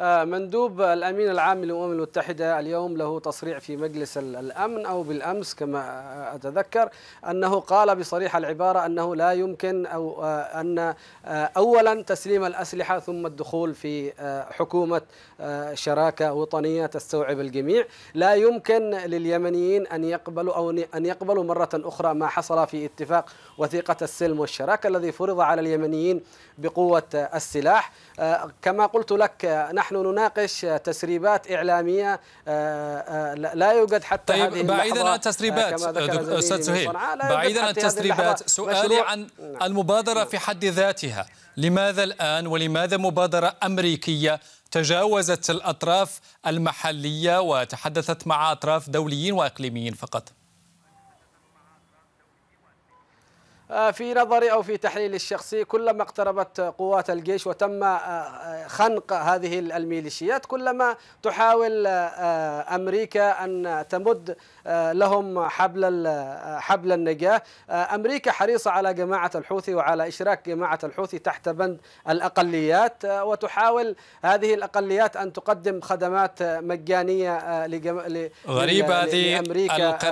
آه، مندوب الامين العام للامم المتحده اليوم له تصريح في مجلس الامن او بالامس كما اتذكر انه قال بصريح العباره انه لا يمكن او آه، ان آه، اولا تسليم الاسلحه ثم الدخول في حكومه شراكه وطنيه تستوعب الجميع، لا يمكن لليمنيين ان يقبلوا او ان يقبلوا مره اخرى ما حصل في اتفاق وثيقه السلم والشراكه الذي فرض على اليمنيين بقوه السلاح. آه، كما قلت لك آه، نحن نناقش تسريبات إعلامية آه، لا يوجد حتى طيب هذه بعيدا عن التسريبات أستاذ سهيل بعيدا عن التسريبات سؤالي عن نعم. المبادرة في حد ذاتها لماذا الآن ولماذا مبادرة أمريكية تجاوزت الأطراف المحلية وتحدثت مع أطراف دوليين وإقليميين فقط؟ آه، في نظري أو في تحليلي الشخصي كلما اقتربت قوات الجيش وتم آه، آه، خنق هذه الميليشيات كلما تحاول أمريكا أن تمد لهم حبل حبل النجاة أمريكا حريصة على جماعة الحوثي وعلى إشراك جماعة الحوثي تحت بند الأقليات وتحاول هذه الأقليات أن تقدم خدمات مجانية لأمريكا غريبة هذه القراءة